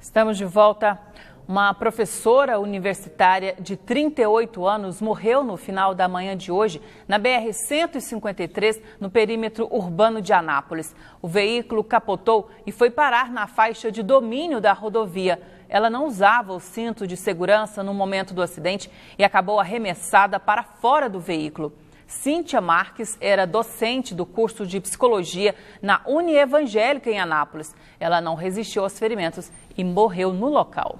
Estamos de volta. Uma professora universitária de 38 anos morreu no final da manhã de hoje na BR-153, no perímetro urbano de Anápolis. O veículo capotou e foi parar na faixa de domínio da rodovia. Ela não usava o cinto de segurança no momento do acidente e acabou arremessada para fora do veículo. Cíntia Marques era docente do curso de psicologia na Uni Evangélica em Anápolis. Ela não resistiu aos ferimentos e morreu no local.